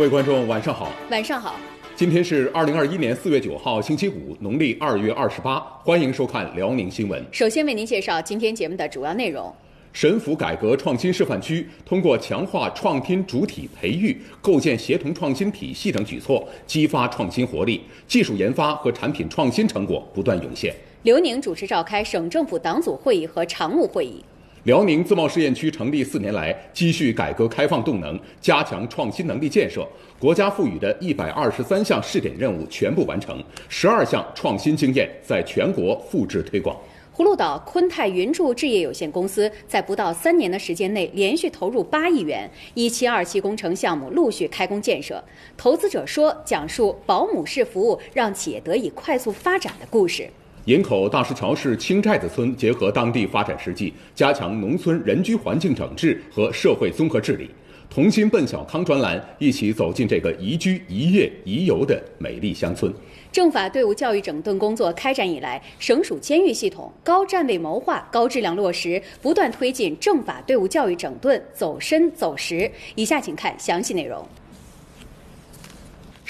各位观众，晚上好。晚上好。今天是二零二一年四月九号，星期五，农历二月二十八。欢迎收看辽宁新闻。首先为您介绍今天节目的主要内容。沈府改革创新示范区通过强化创新主体培育、构建协同创新体系等举措，激发创新活力，技术研发和产品创新成果不断涌现。刘宁主持召开省政府党组会议和常务会议。辽宁自贸试验区成立四年来，积蓄改革开放动能，加强创新能力建设。国家赋予的一百二十三项试点任务全部完成十二项创新经验在全国复制推广。葫芦岛昆泰云筑置业有限公司在不到三年的时间内，连续投入八亿元，一期、二期工程项目陆续开工建设。投资者说，讲述保姆式服务让企业得以快速发展的故事。营口大石桥市青寨子村结合当地发展实际，加强农村人居环境整治和社会综合治理。同心奔小康专栏，一起走进这个宜居、宜业、宜游的美丽乡村。政法队伍教育整顿工作开展以来，省属监狱系统高站位谋划、高质量落实，不断推进政法队伍教育整顿走深走实。以下请看详细内容。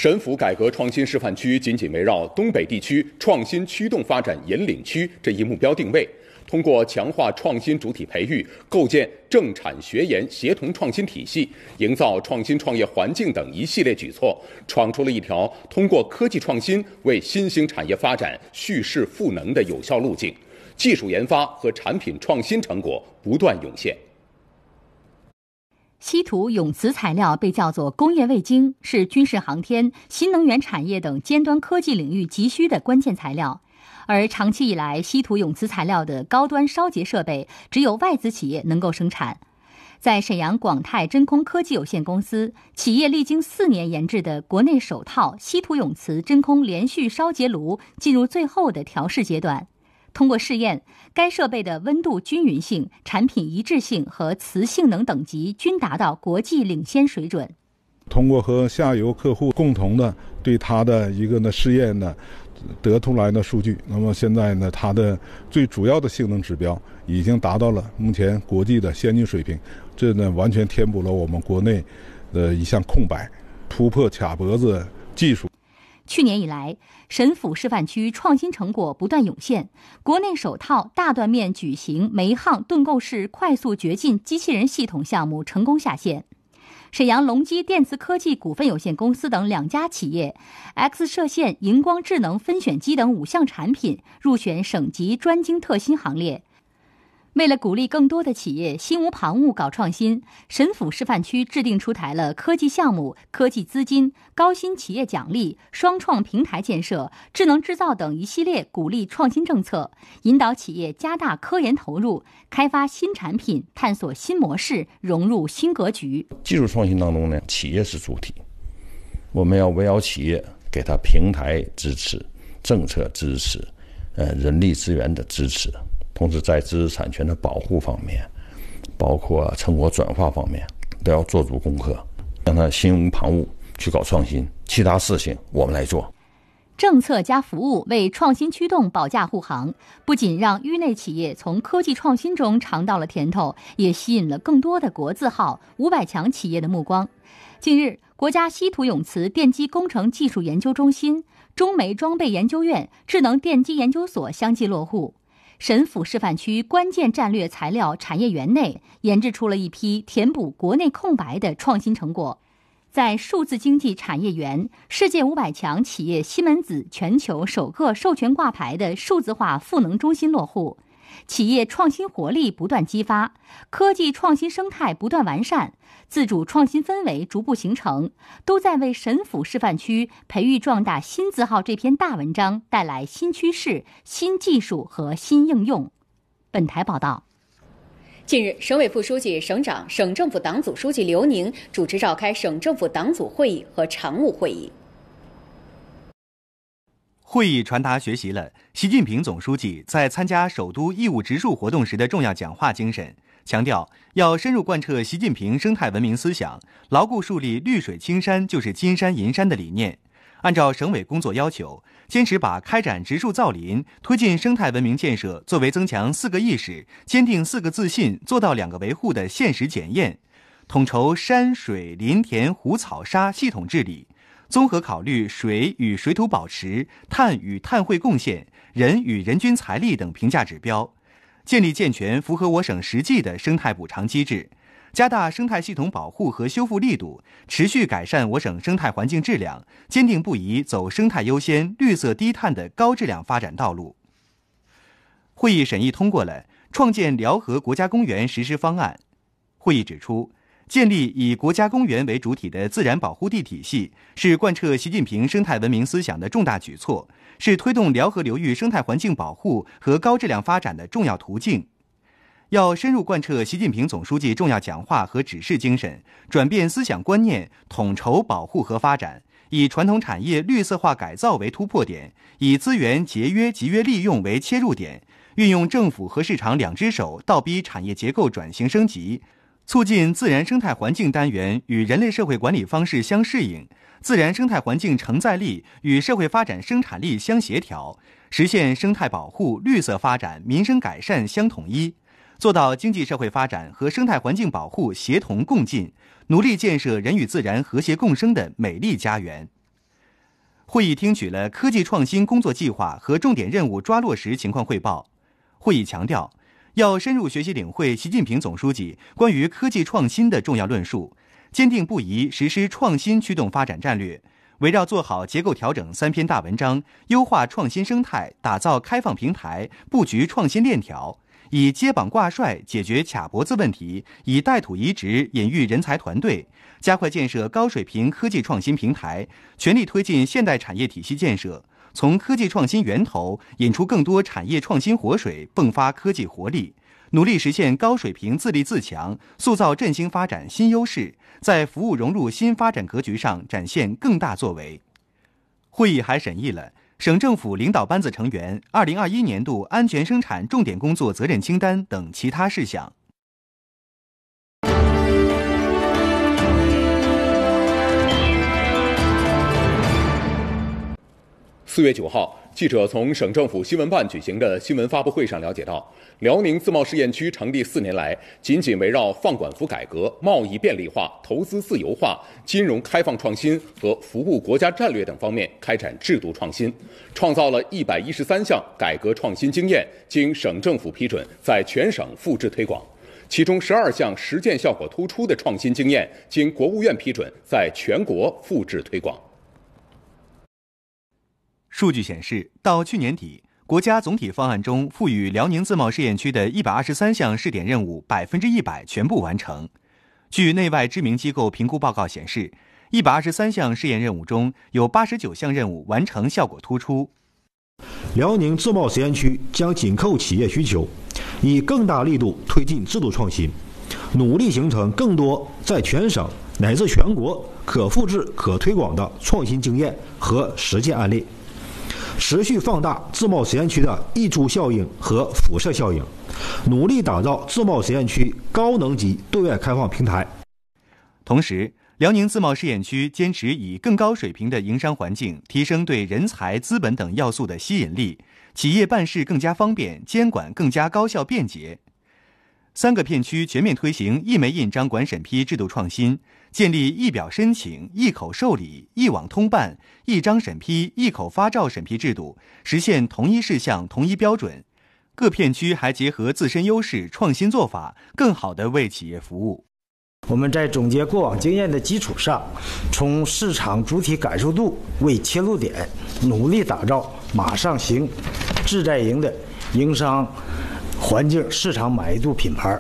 沈府改革创新示范区紧紧围绕东北地区创新驱动发展引领区这一目标定位，通过强化创新主体培育、构建政产学研协同创新体系、营造创新创业环境等一系列举措，闯出了一条通过科技创新为新兴产业发展蓄势赋能的有效路径。技术研发和产品创新成果不断涌现。稀土永磁材料被叫做工业味精，是军事、航天、新能源产业等尖端科技领域急需的关键材料。而长期以来，稀土永磁材料的高端烧结设备只有外资企业能够生产。在沈阳广泰真空科技有限公司，企业历经四年研制的国内首套稀土永磁真空连续烧结炉进入最后的调试阶段。通过试验，该设备的温度均匀性、产品一致性和磁性能等级均达到国际领先水准。通过和下游客户共同的对它的一个呢试验呢得出来的数据，那么现在呢它的最主要的性能指标已经达到了目前国际的先进水平，这呢完全填补了我们国内的一项空白，突破卡脖子技术。去年以来，沈抚示范区创新成果不断涌现。国内首套大断面矩形煤巷盾构式快速掘进机器人系统项目成功下线，沈阳隆基电磁科技股份有限公司等两家企业，X 射线荧光智能分选机等五项产品入选省级专精特新行列。为了鼓励更多的企业心无旁骛搞创新，神府示范区制定出台了科技项目、科技资金、高新企业奖励、双创平台建设、智能制造等一系列鼓励创新政策，引导企业加大科研投入，开发新产品，探索新模式，融入新格局。技术创新当中呢，企业是主体，我们要围绕企业，给他平台支持、政策支持、呃人力资源的支持。同时，在知识产权的保护方面，包括成果转化方面，都要做足功课，让他心无旁骛去搞创新。其他事情我们来做。政策加服务为创新驱动保驾护航，不仅让域内企业从科技创新中尝到了甜头，也吸引了更多的国字号、五百强企业的目光。近日，国家稀土永磁电机工程技术研究中心、中煤装备研究院、智能电机研究所相继落户。神抚示范区关键战略材料产业园内，研制出了一批填补国内空白的创新成果；在数字经济产业园，世界五百强企业西门子全球首个授权挂牌的数字化赋能中心落户，企业创新活力不断激发，科技创新生态不断完善。自主创新氛围逐步形成，都在为省府示范区培育壮大新字号这篇大文章带来新趋势、新技术和新应用。本台报道。近日，省委副书记、省长、省政府党组书记刘宁主持召开省政府党组会议和常务会议。会议传达学习了习近平总书记在参加首都义务植树活动时的重要讲话精神。强调要深入贯彻习近平生态文明思想，牢固树立绿水青山就是金山银山的理念，按照省委工作要求，坚持把开展植树造林、推进生态文明建设作为增强四个意识、坚定四个自信、做到两个维护的现实检验，统筹山水林田湖草沙系统治理，综合考虑水与水土保持、碳与碳汇贡献、人与人均财力等评价指标。建立健全符合我省实际的生态补偿机制，加大生态系统保护和修复力度，持续改善我省生态环境质量，坚定不移走生态优先、绿色低碳的高质量发展道路。会议审议通过了《创建辽河国家公园实施方案》。会议指出，建立以国家公园为主体的自然保护地体系，是贯彻习近平生态文明思想的重大举措。是推动辽河流域生态环境保护和高质量发展的重要途径。要深入贯彻习近平总书记重要讲话和指示精神，转变思想观念，统筹保护和发展，以传统产业绿色化改造为突破点，以资源节约集约利用为切入点，运用政府和市场两只手，倒逼产业结构转型升级。促进自然生态环境单元与人类社会管理方式相适应，自然生态环境承载力与社会发展生产力相协调，实现生态保护、绿色发展、民生改善相统一，做到经济社会发展和生态环境保护协同共进，努力建设人与自然和谐共生的美丽家园。会议听取了科技创新工作计划和重点任务抓落实情况汇报。会议强调。要深入学习领会习近平总书记关于科技创新的重要论述，坚定不移实施创新驱动发展战略，围绕做好结构调整三篇大文章，优化创新生态，打造开放平台，布局创新链条，以揭榜挂帅解决卡脖子问题，以带土移植引育人才团队，加快建设高水平科技创新平台，全力推进现代产业体系建设。从科技创新源头引出更多产业创新活水，迸发科技活力，努力实现高水平自立自强，塑造振兴发展新优势，在服务融入新发展格局上展现更大作为。会议还审议了省政府领导班子成员2021年度安全生产重点工作责任清单等其他事项。四月九号，记者从省政府新闻办举行的新闻发布会上了解到，辽宁自贸试验区成立四年来，紧紧围绕放管服改革、贸易便利化、投资自由化、金融开放创新和服务国家战略等方面开展制度创新，创造了一百一十三项改革创新经验，经省政府批准在全省复制推广，其中十二项实践效果突出的创新经验，经国务院批准在全国复制推广。数据显示，到去年底，国家总体方案中赋予辽宁自贸试验区的一百二十三项试点任务，百分之一百全部完成。据内外知名机构评估报告显示，一百二十三项试验任务中有八十九项任务完成效果突出。辽宁自贸试验区将紧扣企业需求，以更大力度推进制度创新，努力形成更多在全省乃至全国可复制、可推广的创新经验和实践案例。持续放大自贸试验区的溢出效应和辐射效应，努力打造自贸试验区高能级对外开放平台。同时，辽宁自贸试验区坚持以更高水平的营商环境，提升对人才、资本等要素的吸引力，企业办事更加方便，监管更加高效便捷。三个片区全面推行一枚印章管审批制度创新，建立一表申请、一口受理、一网通办、一张审批、一口发照审批制度，实现同一事项同一标准。各片区还结合自身优势，创新做法，更好地为企业服务。我们在总结过往经验的基础上，从市场主体感受度为切入点，努力打造马上行、志在营的营商。环境、市场满意度、品牌，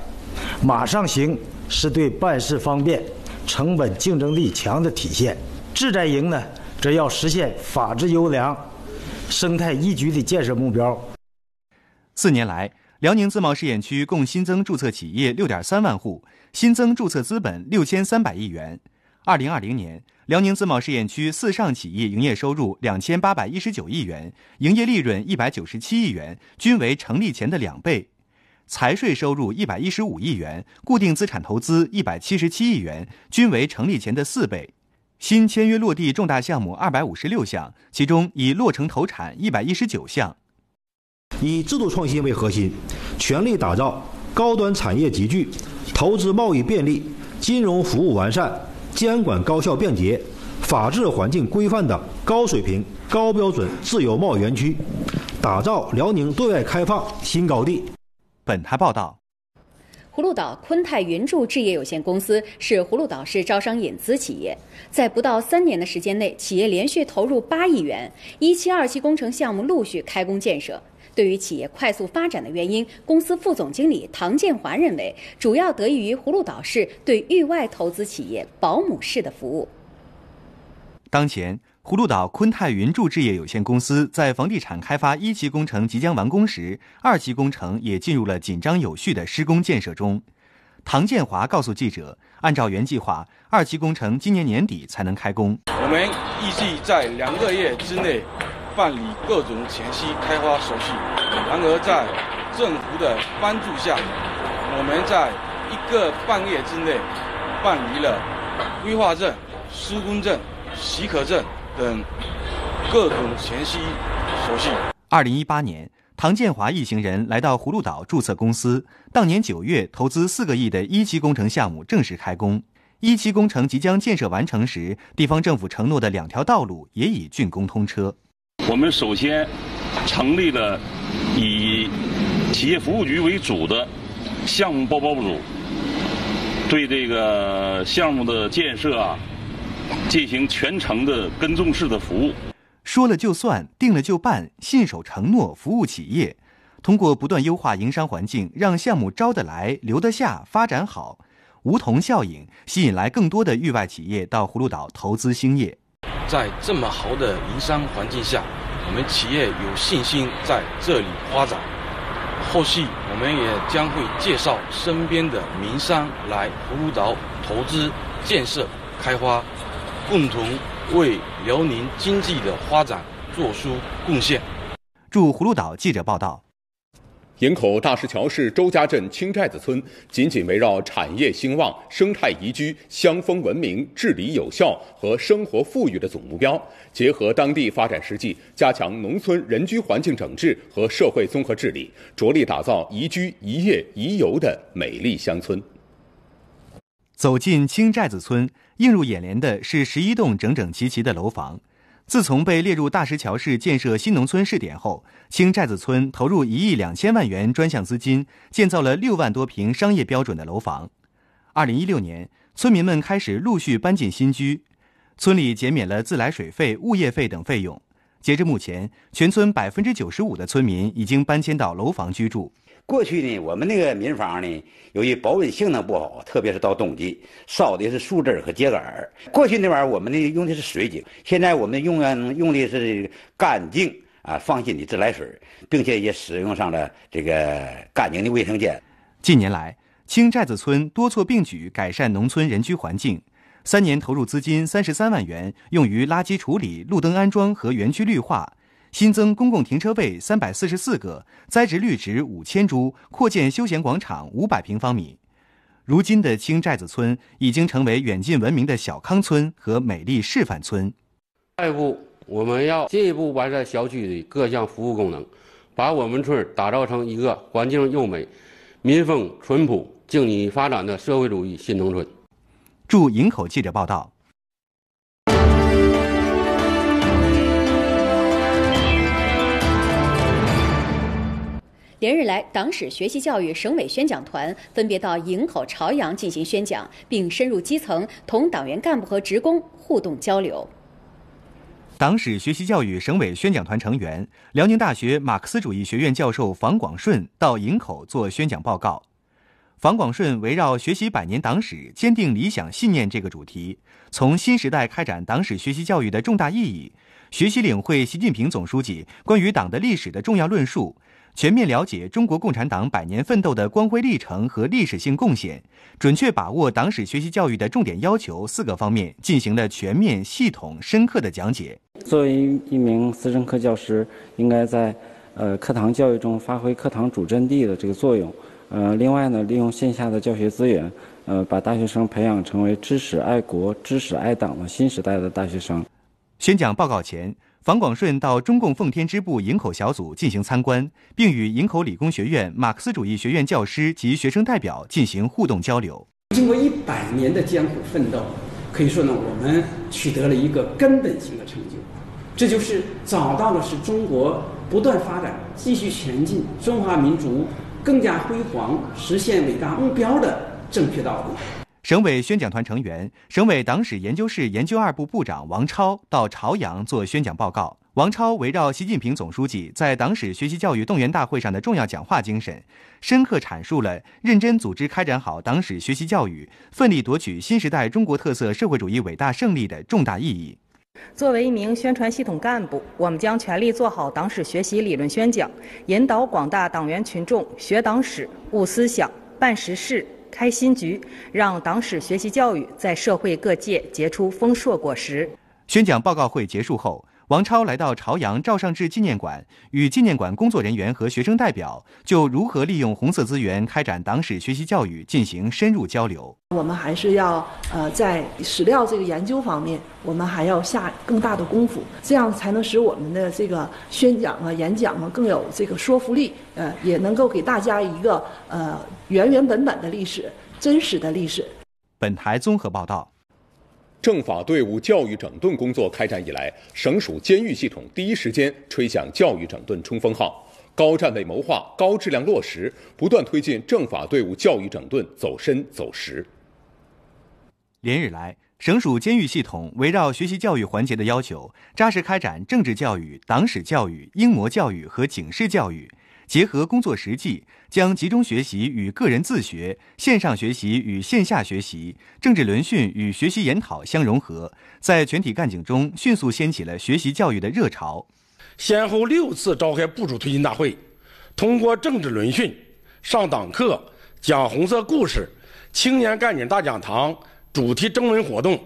马上行是对办事方便、成本竞争力强的体现；志在赢呢，则要实现法治优良、生态宜居的建设目标。四年来，辽宁自贸试验区共新增注册企业六点三万户，新增注册资本六千三百亿元。二零二零年，辽宁自贸试验区四上企业营业收入两千八百一十九亿元，营业利润一百九十七亿元，均为成立前的两倍。财税收入一百一十五亿元，固定资产投资一百七十七亿元，均为成立前的四倍。新签约落地重大项目二百五十六项，其中已落成投产一百一十九项。以制度创新为核心，全力打造高端产业集聚、投资贸易便利、金融服务完善、监管高效便捷、法治环境规范的高水平、高标准自由贸易园区，打造辽宁对外开放新高地。本台报道，葫芦岛昆泰云筑置业有限公司是葫芦岛市招商引资企业，在不到三年的时间内，企业连续投入八亿元，一期、二期工程项目陆续开工建设。对于企业快速发展的原因，公司副总经理唐建华认为，主要得益于葫芦岛市对域外投资企业保姆式的服务。当前。葫芦岛昆泰云筑置业有限公司在房地产开发一期工程即将完工时，二期工程也进入了紧张有序的施工建设中。唐建华告诉记者：“按照原计划，二期工程今年年底才能开工。我们预计在两个月之内办理各种前期开发手续。然而，在政府的帮助下，我们在一个半月之内办理了规划证、施工证、许可证。”等各种前期手续。二零一八年，唐建华一行人来到葫芦岛注册公司。当年九月，投资四个亿的一期工程项目正式开工。一期工程即将建设完成时，地方政府承诺的两条道路也已竣工通车。我们首先成立了以企业服务局为主的项目包保组，对这个项目的建设啊。进行全程的跟踪式的服务，说了就算，定了就办，信守承诺，服务企业。通过不断优化营商环境，让项目招得来、留得下、发展好。梧桐效应吸引来更多的域外企业到葫芦岛投资兴业。在这么好的营商环境下，我们企业有信心在这里发展。后续我们也将会介绍身边的民商来葫芦岛投资、建设、开发。共同为辽宁经济的发展做出贡献。驻葫芦岛记者报道。营口大石桥市周家镇青寨子村紧紧围绕产业兴旺、生态宜居、乡风文明、治理有效和生活富裕的总目标，结合当地发展实际，加强农村人居环境整治和社会综合治理，着力打造宜居、宜业、宜游的美丽乡村。走进青寨子村，映入眼帘的是十一栋整整齐齐的楼房。自从被列入大石桥市建设新农村试点后，青寨子村投入一亿两千万元专项资金，建造了六万多平商业标准的楼房。二零一六年，村民们开始陆续搬进新居，村里减免了自来水费、物业费等费用。截至目前，全村百分之九十五的村民已经搬迁到楼房居住。过去呢，我们那个民房呢，由于保温性能不好，特别是到冬季，烧的是树枝和秸秆儿。过去那玩意儿，我们呢用的是水井，现在我们用用的是干净啊放心的自来水，并且也使用上了这个干净的卫生间。近年来，青寨子村多措并举改善农村人居环境。三年投入资金三十三万元，用于垃圾处理、路灯安装和园区绿化，新增公共停车位三百四十四个，栽植绿植五千株，扩建休闲广场五百平方米。如今的青寨子村已经成为远近闻名的小康村和美丽示范村。下一步，我们要进一步完善小区的各项服务功能，把我们村打造成一个环境优美、民风淳朴、经济发展的社会主义新农村。驻营口记者报道。连日来，党史学习教育省委宣讲团分别到营口、朝阳进行宣讲，并深入基层，同党员干部和职工互动交流。党史学习教育省委宣讲团成员、辽宁大学马克思主义学院教授房广顺到营口做宣讲报告。房广顺围绕“学习百年党史，坚定理想信念”这个主题，从新时代开展党史学习教育的重大意义、学习领会习近平总书记关于党的历史的重要论述、全面了解中国共产党百年奋斗的光辉历程和历史性贡献、准确把握党史学习教育的重点要求四个方面进行了全面、系统、深刻的讲解。作为一名思政课教师，应该在，呃，课堂教育中发挥课堂主阵地的这个作用。呃，另外呢，利用线下的教学资源，呃，把大学生培养成为知识爱国、知识爱党的新时代的大学生。宣讲报告前，房广顺到中共奉天支部营口小组进行参观，并与营口理工学院马克思主义学院教师及学生代表进行互动交流。经过一百年的艰苦奋斗，可以说呢，我们取得了一个根本性的成就，这就是找到了是中国不断发展、继续前进，中华民族。更加辉煌，实现伟大目标的正确道路。省委宣讲团成员、省委党史研究室研究二部部长王超到朝阳做宣讲报告。王超围绕习近平总书记在党史学习教育动员大会上的重要讲话精神，深刻阐述了认真组织开展好党史学习教育，奋力夺取新时代中国特色社会主义伟大胜利的重大意义。作为一名宣传系统干部，我们将全力做好党史学习理论宣讲，引导广大党员群众学党史、悟思想、办实事、开新局，让党史学习教育在社会各界结出丰硕果实。宣讲报告会结束后。王超来到朝阳赵尚志纪念馆，与纪念馆工作人员和学生代表就如何利用红色资源开展党史学习教育进行深入交流。我们还是要呃，在史料这个研究方面，我们还要下更大的功夫，这样才能使我们的这个宣讲啊、演讲啊更有这个说服力。呃，也能够给大家一个呃原原本本的历史、真实的历史。本台综合报道。政法队伍教育整顿工作开展以来，省属监狱系统第一时间吹响教育整顿冲锋号，高站位谋划，高质量落实，不断推进政法队伍教育整顿走深走实。连日来，省属监狱系统围绕学习教育环节的要求，扎实开展政治教育、党史教育、英模教育和警示教育。结合工作实际，将集中学习与个人自学、线上学习与线下学习、政治轮训与学习研讨相融合，在全体干警中迅速掀起了学习教育的热潮。先后六次召开部署推进大会，通过政治轮训、上党课、讲红色故事、青年干警大讲堂、主题征文活动、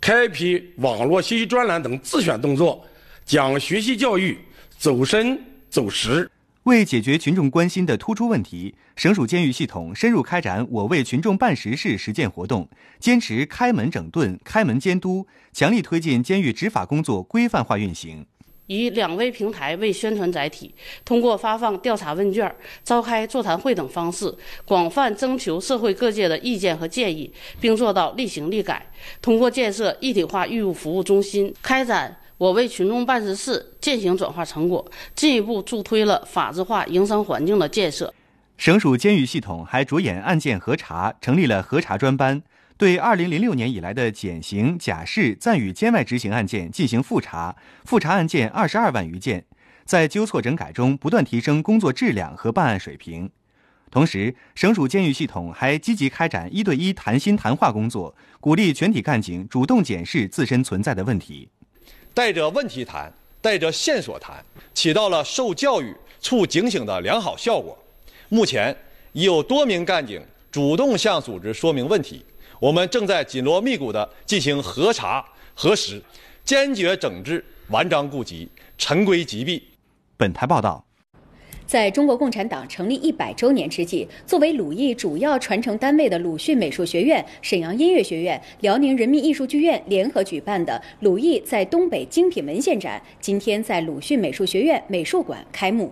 开辟网络学习专栏等自选动作，将学习教育走深走实。为解决群众关心的突出问题，省属监狱系统深入开展“我为群众办实事”实践活动，坚持开门整顿、开门监督，强力推进监狱执法工作规范化运行。以“两微”平台为宣传载体，通过发放调查问卷、召开座谈会等方式，广泛征求社会各界的意见和建议，并做到立行立改。通过建设一体化狱务服务中心，开展。我为群众办实事，践行转化成果，进一步助推了法治化营商环境的建设。省属监狱系统还着眼案件核查，成立了核查专班，对二零零六年以来的减刑、假释、暂予监外执行案件进行复查，复查案件二十二万余件，在纠错整改中不断提升工作质量和办案水平。同时，省属监狱系统还积极开展一对一谈心谈话工作，鼓励全体干警主动检视自身存在的问题。带着问题谈，带着线索谈，起到了受教育、促警醒的良好效果。目前，已有多名干警主动向组织说明问题，我们正在紧锣密鼓地进行核查核实，坚决整治顽瘴痼疾，陈规疾弊。本台报道。在中国共产党成立一百周年之际，作为鲁艺主要传承单位的鲁迅美术学院、沈阳音乐学院、辽宁人民艺术剧院联合举办的“鲁艺在东北精品文献展”今天在鲁迅美术学院美术馆开幕。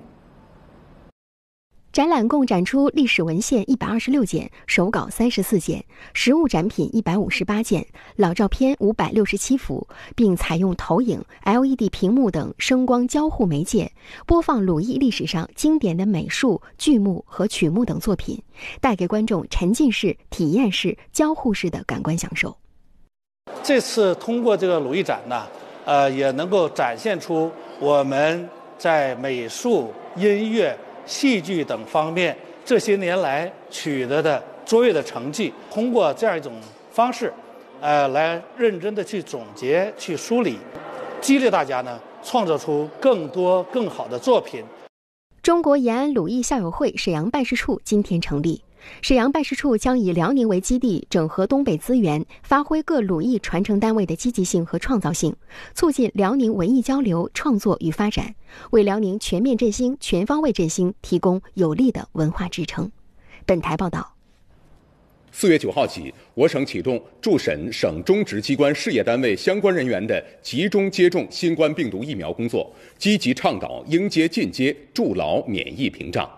展览共展出历史文献一百二十六件、手稿三十四件、实物展品一百五十八件、老照片五百六十七幅，并采用投影、LED 屏幕等声光交互媒介，播放鲁艺历史上经典的美术剧目和曲目等作品，带给观众沉浸式、体验式、交互式的感官享受。这次通过这个鲁艺展呢，呃，也能够展现出我们在美术、音乐。戏剧等方面，这些年来取得的卓越的成绩，通过这样一种方式，呃，来认真的去总结、去梳理，激励大家呢，创造出更多更好的作品。中国延安鲁艺校友会沈阳办事处今天成立。沈阳办事处将以辽宁为基地，整合东北资源，发挥各鲁艺传承单位的积极性和创造性，促进辽宁文艺交流、创作与发展，为辽宁全面振兴、全方位振兴提供有力的文化支撑。本台报道。四月九号起，我省启动驻沈省中直机关事业单位相关人员的集中接种新冠病毒疫苗工作，积极倡导应接尽接，筑牢免疫屏障。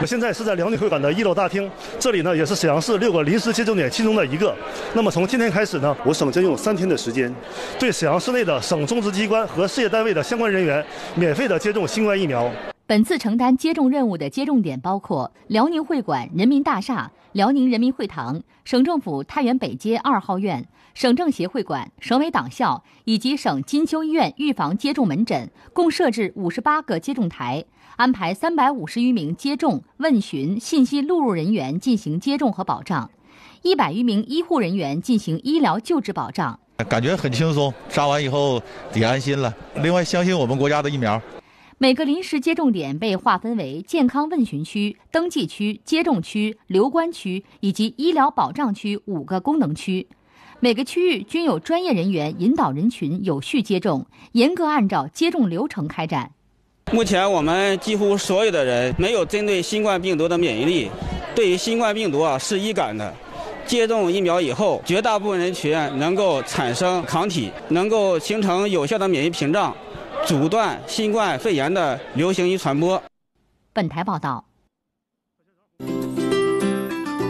我现在是在辽宁会馆的一楼大厅，这里呢也是沈阳市六个临时接种点其中的一个。那么从今天开始呢，我省将用三天的时间，对沈阳市内的省中直机关和事业单位的相关人员免费的接种新冠疫苗。本次承担接种任务的接种点包括辽宁会馆、人民大厦、辽宁人民会堂、省政府太原北街二号院、省政协会馆、省委党校以及省金秋医院预防接种门诊，共设置五十八个接种台，安排三百五十余名接种、问询、信息录入人员进行接种和保障，一百余名医护人员进行医疗救治保障。感觉很轻松，扎完以后也安心了。另外，相信我们国家的疫苗。每个临时接种点被划分为健康问询区、登记区、接种区、留观区以及医疗保障区五个功能区，每个区域均有专业人员引导人群有序接种，严格按照接种流程开展。目前我们几乎所有的人没有针对新冠病毒的免疫力，对于新冠病毒啊是易感的，接种疫苗以后，绝大部分人群能够产生抗体，能够形成有效的免疫屏障。阻断新冠肺炎的流行与传播。本台报道：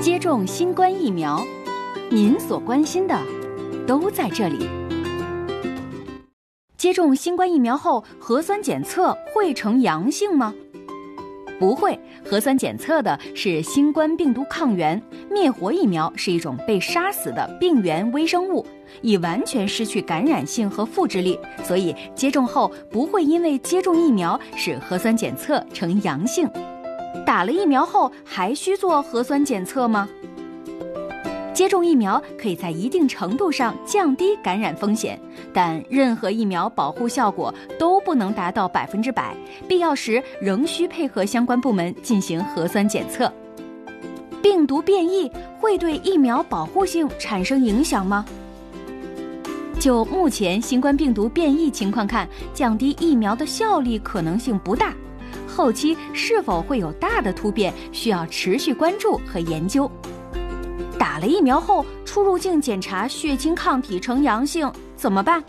接种新冠疫苗，您所关心的都在这里。接种新冠疫苗后，核酸检测会呈阳性吗？不会，核酸检测的是新冠病毒抗原，灭活疫苗是一种被杀死的病原微生物。已完全失去感染性和复制力，所以接种后不会因为接种疫苗使核酸检测呈阳性。打了疫苗后还需做核酸检测吗？接种疫苗可以在一定程度上降低感染风险，但任何疫苗保护效果都不能达到百分之百，必要时仍需配合相关部门进行核酸检测。病毒变异会对疫苗保护性产生影响吗？就目前新冠病毒变异情况看，降低疫苗的效力可能性不大。后期是否会有大的突变，需要持续关注和研究。打了疫苗后，出入境检查血清抗体呈阳性怎么办？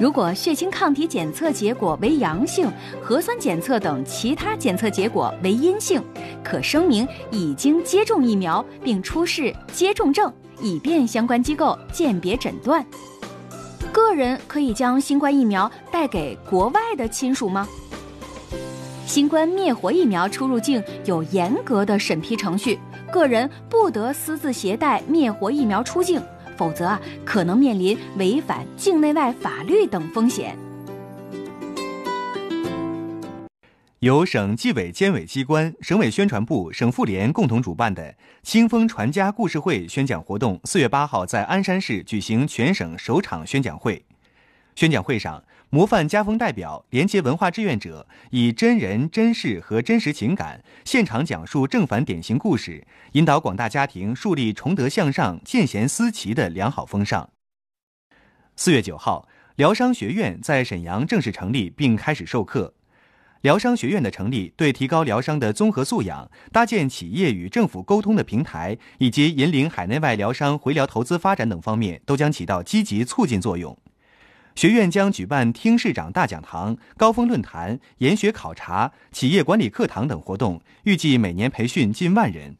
如果血清抗体检测结果为阳性，核酸检测等其他检测结果为阴性，可声明已经接种疫苗，并出示接种证。以便相关机构鉴别诊断。个人可以将新冠疫苗带给国外的亲属吗？新冠灭活疫苗出入境有严格的审批程序，个人不得私自携带灭活疫苗出境，否则啊，可能面临违反境内外法律等风险。由省纪委监委机关、省委宣传部、省妇联共同主办的“清风传家”故事会宣讲活动，四月八号在鞍山市举行全省首场宣讲会。宣讲会上，模范家风代表、廉洁文化志愿者以真人真事和真实情感，现场讲述正反典型故事，引导广大家庭树立崇德向上、见贤思齐的良好风尚。四月九号，疗伤学院在沈阳正式成立并开始授课。疗商学院的成立，对提高疗商的综合素养、搭建企业与政府沟通的平台，以及引领海内外疗商回疗投资发展等方面，都将起到积极促进作用。学院将举办厅市长大讲堂、高峰论坛、研学考察、企业管理课堂等活动，预计每年培训近万人。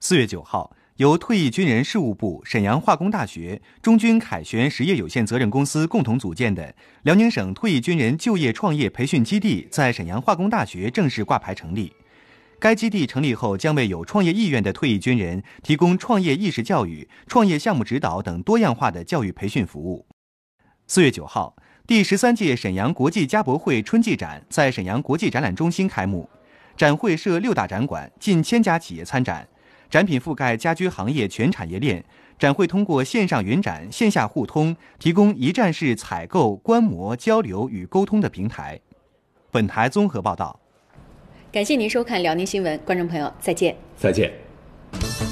四月九号。由退役军人事务部、沈阳化工大学、中军凯旋实业有限责任公司共同组建的辽宁省退役军人就业创业培训基地在沈阳化工大学正式挂牌成立。该基地成立后，将为有创业意愿的退役军人提供创业意识教育、创业项目指导等多样化的教育培训服务。四月九号，第十三届沈阳国际家博会春季展在沈阳国际展览中心开幕，展会设六大展馆，近千家企业参展。展品覆盖家居行业全产业链，展会通过线上云展、线下互通，提供一站式采购、观摩、交流与沟通的平台。本台综合报道。感谢您收看辽宁新闻，观众朋友，再见。再见。